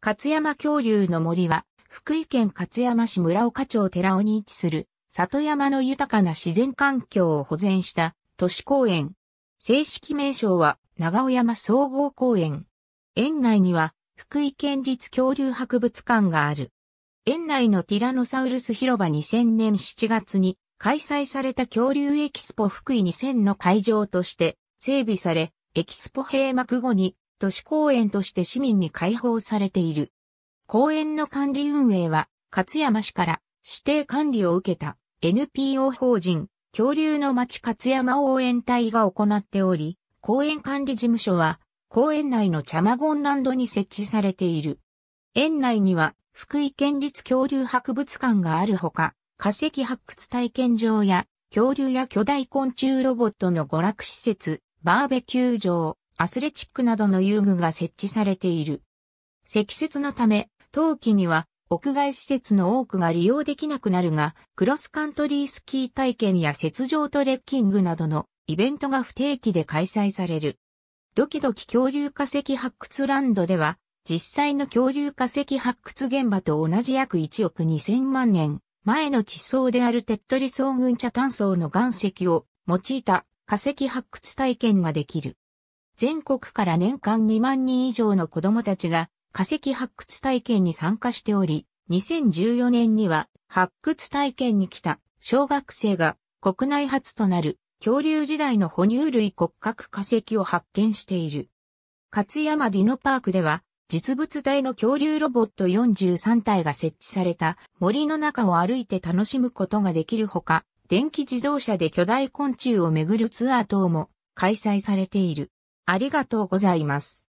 勝山恐竜の森は、福井県勝山市村岡町寺尾に位置する、里山の豊かな自然環境を保全した都市公園。正式名称は、長尾山総合公園。園内には、福井県立恐竜博物館がある。園内のティラノサウルス広場2000年7月に開催された恐竜エキスポ福井2000の会場として整備され、エキスポ閉幕後に都市公園として市民に開放されている。公園の管理運営は、勝山市から指定管理を受けた NPO 法人恐竜の町勝山応援隊が行っており、公園管理事務所は公園内のチャマゴンランドに設置されている。園内には福井県立恐竜博物館があるほか、化石発掘体験場や恐竜や巨大昆虫ロボットの娯楽施設、バーベキュー場、アスレチックなどの遊具が設置されている。積雪のため、冬季には屋外施設の多くが利用できなくなるが、クロスカントリースキー体験や雪上トレッキングなどのイベントが不定期で開催される。ドキドキ恐竜化石発掘ランドでは、実際の恐竜化石発掘現場と同じ約1億2000万年前の地層であるテッドリ層群茶炭層の岩石を用いた化石発掘体験ができる。全国から年間2万人以上の子供たちが化石発掘体験に参加しており、2014年には発掘体験に来た小学生が国内初となる恐竜時代の哺乳類骨格化石を発見している。勝山ディノパークでは実物大の恐竜ロボット43体が設置された森の中を歩いて楽しむことができるほか、電気自動車で巨大昆虫を巡るツアー等も開催されている。ありがとうございます。